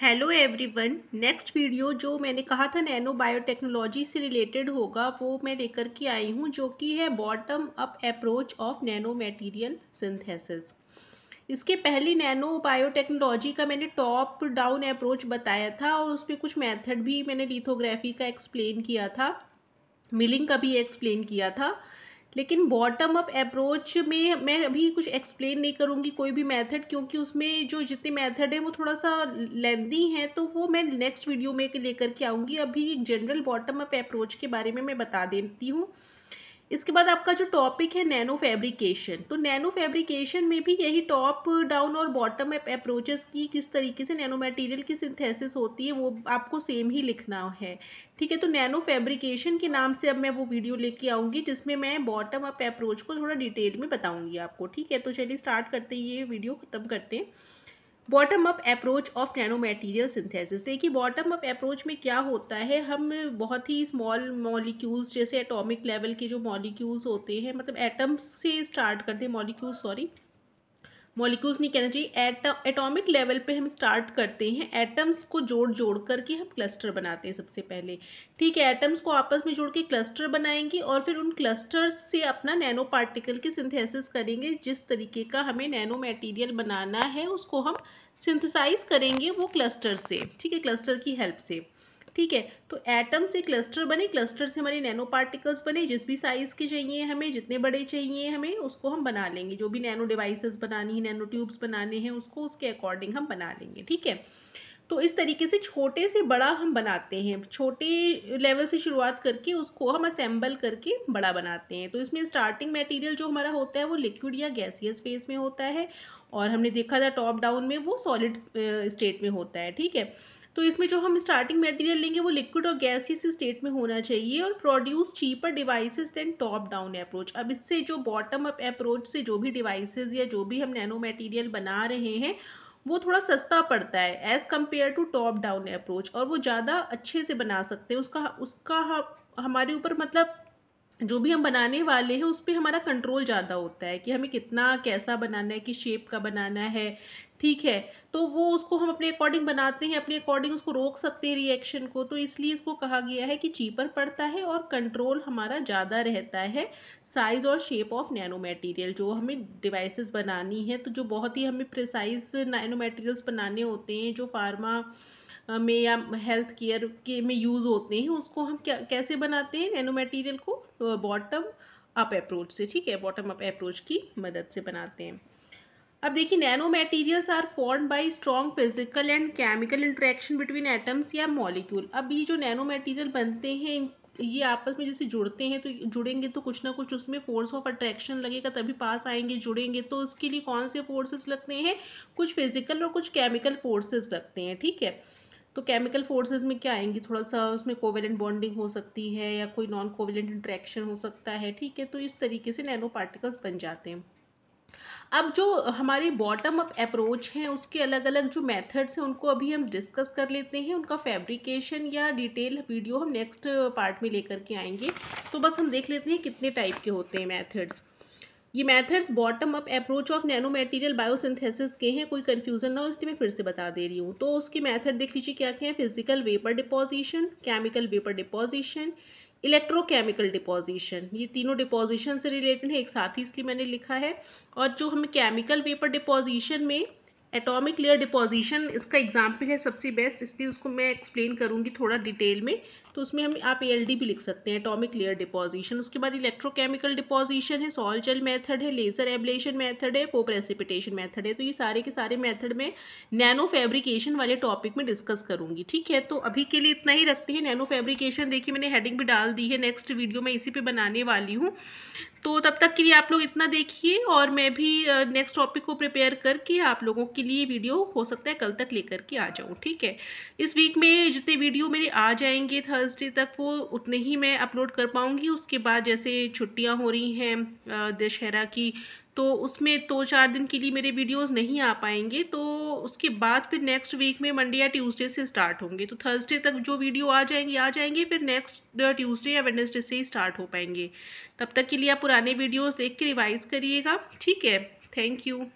hello everyone next video जो मैंने कहा था नैनो बायोटेक्नोलॉजी से रिलेटेड होगा वो मैं लेकर के आई हूँ जो कि है bottom up approach of nano material synthesis इसके पहले नैनो बायोटेक्नोलॉजी का मैंने टॉप डाउन अप्रोच बताया था और उस पर कुछ मेथड भी मैंने लिथोग्राफी का एक्सप्लेन किया था मिलिंग का भी एक्सप्लेन किया था लेकिन बॉटम अप अप्रोच में मैं अभी कुछ एक्सप्लेन नहीं करूँगी कोई भी मेथड क्योंकि उसमें जो जितने मेथड है वो थोड़ा सा लेंदी हैं तो वो मैं नेक्स्ट वीडियो में लेकर के आऊँगी अभी एक जनरल बॉटम अप अप्रोच के बारे में मैं बता देती हूँ इसके बाद आपका जो टॉपिक है नैनो फैब्रिकेशन तो नैनो फैब्रिकेशन में भी यही टॉप डाउन और बॉटम अप अप्रोचेस की किस तरीके से नैनो मटेरियल की सिंथेसिस होती है वो आपको सेम ही लिखना है ठीक है तो नैनो फैब्रिकेशन के नाम से अब मैं वो वीडियो लेके आऊँगी जिसमें मैं बॉटम अप अप्रोच को थोड़ा डिटेल में बताऊँगी आपको ठीक है तो चलिए स्टार्ट करते हैं ये वीडियो ख़त्म करते हैं bottom up approach of nano material synthesis देखिए बॉटम अप अप्रोच में क्या होता है हम बहुत ही स्मॉल मॉलिक्यूल्स जैसे एटॉमिक लेवल के जो मॉलिक्यूल्स होते हैं मतलब एटम्स से स्टार्ट करते हैं मॉलिक्यूल्स सॉरी मॉलिक्यूल्स नहीं कहना चाहिए एट एटॉमिक लेवल पे हम स्टार्ट करते हैं एटम्स को जोड़ जोड़ करके हम क्लस्टर बनाते हैं सबसे पहले ठीक है एटम्स को आपस में जोड़ के क्लस्टर बनाएंगे और फिर उन क्लस्टर्स से अपना नैनो पार्टिकल की सिंथेसिस करेंगे जिस तरीके का हमें नैनो मटीरियल बनाना है उसको हम सिंथेसाइज करेंगे वो क्लस्टर से ठीक है क्लस्टर की हेल्प से ठीक है तो एटम से क्लस्टर बने क्लस्टर से हमारे नैनो पार्टिकल्स बने जिस भी साइज़ के चाहिए हमें जितने बड़े चाहिए हमें उसको हम बना लेंगे जो भी नैनो डिवाइसेस बनानी है नैनो ट्यूब्स बनाने हैं उसको उसके अकॉर्डिंग हम बना लेंगे ठीक है तो इस तरीके से छोटे से बड़ा हम बनाते हैं छोटे लेवल से शुरुआत करके उसको हम असेंबल करके बड़ा बनाते हैं तो इसमें स्टार्टिंग मटेरियल जो हमारा होता है वो लिक्विड या गैसियस फेज में होता है और हमने देखा था टॉप डाउन में वो सॉलिड स्टेट में होता है ठीक है तो इसमें जो हम स्टार्टिंग मटेरियल लेंगे वो लिक्विड और गैस ही स्टेट में होना चाहिए और produce cheaper devices than top down approach अब इससे जो बॉटम अप अप्रोच से जो भी डिवाइसेस या जो भी हम नैनो मटेरियल बना रहे हैं वो थोड़ा सस्ता पड़ता है as compare to top down approach और वो ज़्यादा अच्छे से बना सकते हैं उसका उसका हमारे ऊपर मतलब जो भी हम बनाने वाले हैं उस पर हमारा कंट्रोल ज़्यादा होता है कि हमें कितना कैसा बनाना है किस शेप का बनाना है ठीक है तो वो उसको हम अपने अकॉर्डिंग बनाते हैं अपने अकॉर्डिंग उसको रोक सकते हैं रिएक्शन को तो इसलिए इसको कहा गया है कि चीपर पड़ता है और कंट्रोल हमारा ज़्यादा रहता है साइज़ और शेप ऑफ नैनो मटेरियल जो हमें डिवाइसेस बनानी है तो जो बहुत ही हमें प्रिसाइज नैनो मटेरियल्स बनाने होते हैं जो फार्मा में या हेल्थ केयर के में यूज़ होते हैं उसको हम क्या कैसे बनाते हैं नैनो मटेरियल को बॉटम अप अप्रोच से ठीक है बॉटम अप अप्रोच की मदद से बनाते हैं अब देखिए nano materials are form by strong physical and chemical interaction between atoms या मॉलिक्यूल अब ये जो नैनो मटेरियल बनते हैं ये आपस में जैसे जुड़ते हैं तो जुड़ेंगे तो कुछ ना कुछ उसमें फोर्स ऑफ अट्रैक्शन लगेगा तभी पास आएंगे जुड़ेंगे तो उसके लिए कौन से फोर्सेस लगते हैं कुछ फिजिकल और कुछ केमिकल फोर्सेस लगते हैं ठीक है तो केमिकल फोर्सेस में क्या आएंगी थोड़ा सा उसमें कोवेलेंट बॉन्डिंग हो सकती है या कोई नॉन कोवेलेंट इंट्रैक्शन हो सकता है ठीक है तो इस तरीके से नैनो पार्टिकल्स बन जाते हैं अब जो हमारे बॉटम अप अप्रोच हैं उसके अलग अलग जो मेथड्स हैं उनको अभी हम डिस्कस कर लेते हैं उनका फैब्रिकेशन या डिटेल वीडियो हम नेक्स्ट पार्ट में लेकर के आएंगे तो बस हम देख लेते हैं कितने टाइप के होते हैं मेथड्स ये methods bottom up approach of nano material biosynthesis के हैं कोई कन्फ्यूजन ना हो इसलिए मैं फिर से बता दे रही हूँ तो उसके मैथड देख लीजिए क्या क्या है physical vapour deposition chemical vapour deposition electrochemical deposition ये तीनों डिपोजिशन से रिलेटेड है एक साथ ही इसलिए मैंने लिखा है और जो हमें केमिकल वेपर डिपोजिशन में एटॉमिक लेयर डिपोजिशन इसका एग्जाम्पल है सबसे बेस्ट इसलिए उसको मैं एक्सप्लेन करूँगी थोड़ा डिटेल में तो उसमें हम आप ए भी लिख सकते हैं एटॉमिक लेयर डिपोजिशन उसके बाद इलेक्ट्रोकेमिकल डिपोजिशन है सॉल जेल मेथड है लेज़र एबलेशन मेथड है कोप्रेसिपिटेशन मेथड है तो ये सारे के सारे मेथड में नैनो फैब्रिकेशन वाले टॉपिक में डिस्कस करूँगी ठीक है तो अभी के लिए इतना ही रखते हैं नैनो फैब्रिकेशन देखिए मैंने हेडिंग भी डाल दी है नेक्स्ट वीडियो मैं इसी पर बनाने वाली हूँ तो तब तक के लिए आप लोग इतना देखिए और मैं भी नेक्स्ट टॉपिक को प्रिपेयर करके आप लोगों के लिए वीडियो हो सकता है कल तक लेकर के आ जाऊँ ठीक है इस वीक में जितने वीडियो मेरे आ जाएंगे थर्सडे तक वो उतने ही मैं अपलोड कर पाऊँगी उसके बाद जैसे छुट्टियाँ हो रही हैं दशहरा की तो उसमें दो तो चार दिन के लिए मेरे वीडियोस नहीं आ पाएंगे तो उसके बाद फिर नेक्स्ट वीक में मंडे या ट्यूसडे से स्टार्ट होंगे तो थर्सडे तक जो वीडियो आ जाएंगे आ जाएंगे फिर नेक्स्ट ट्यूसडे या वेडनेसडे से ही स्टार्ट हो पाएंगे तब तक के लिए आप पुराने वीडियोस देख के रिवाइज़ करिएगा ठीक है थैंक यू